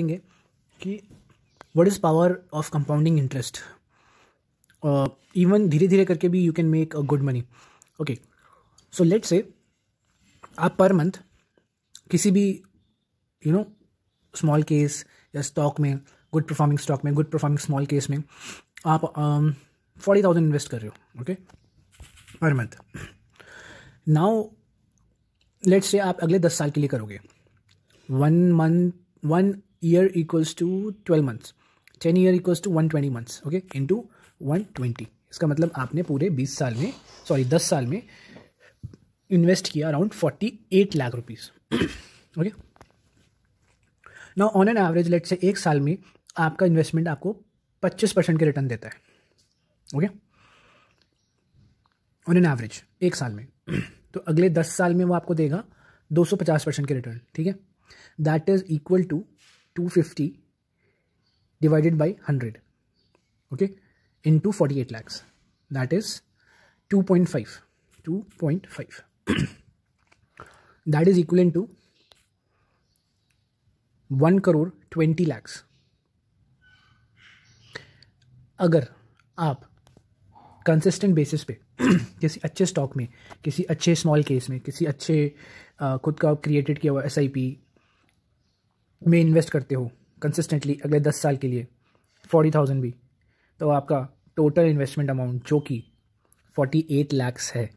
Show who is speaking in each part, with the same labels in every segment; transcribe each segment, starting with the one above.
Speaker 1: देखेंगे कि what is power of compounding interest even धीरे धीरे करके भी you can make a good money okay so let's say आप पर मंथ किसी भी यू नो स्मॉल केस या स्टॉक में गुड परफॉर्मिंग स्टॉक में गुड परफॉर्मिंग स्मॉल केस में आप फोर्टी थाउजेंड इन्वेस्ट कर रहे हो okay per month now let's say आप अगले दस साल के लिए करोगे one month one year equals to twelve months ten year equals to one twenty months okay into one twenty इसका मतलब आपने पूरे बीस साल में सॉरी दस साल में इन्वेस्ट किया around forty eight lakh rupees okay ना on an average let's say एक साल में आपका इन्वेस्टमेंट आपको पच्चीस परसेंट के रिटर्न देता है ओके ऑन एन एवरेज एक साल में तो अगले दस साल में वो आपको देगा दो सौ पचास परसेंट के रिटर्न ठीक है that is equal to two fifty divided by hundred okay into forty eight lakhs that is two point five two point five that is equal to one crore twenty lakhs अगर आप कंसिस्टेंट बेसिस पे किसी अच्छे stock में किसी अच्छे small case में किसी अच्छे खुद का क्रिएटेड किया हुआ एस आई पी में इन्वेस्ट करते हो कंसिस्टेंटली अगले दस साल के लिए फोर्टी थाउजेंड भी तो आपका टोटल इन्वेस्टमेंट अमाउंट जो कि फोर्टी एट लैक्स है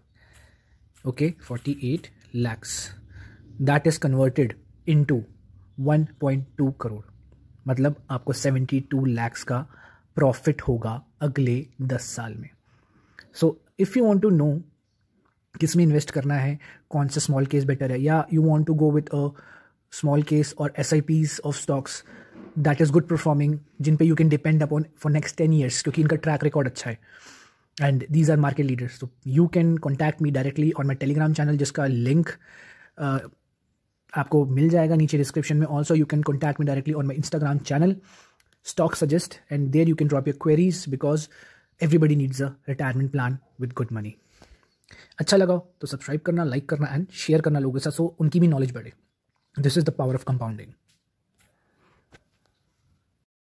Speaker 1: okay forty eight lakhs that is converted to one point two crore मतलब आपको सेवेंटी टू लैक्स का प्रॉफिट होगा अगले दस साल में so if you want to know किस में इन्वेस्ट करना है कौन सा स्मॉल केस बेटर है या you want to go with a small case और S I Ps of stocks that is good performing जिन पे you can depend upon for next ten years क्योंकि इनका ट्रैक रिकॉर्ड अच्छा है and these are market leaders तो you can contact me directly और my Telegram channel जिसका link uh, आपको मिल जाएगा नीचे डिस्क्रिप्शन में also you can contact me directly on my Instagram channel stock suggest and there you can drop your queries because everybody needs a retirement plan with good money अच्छा लगाओ तो subscribe करना like करना and share करना लोगों के साथ सो उनकी भी नॉलेज बढ़े This is the power of compounding.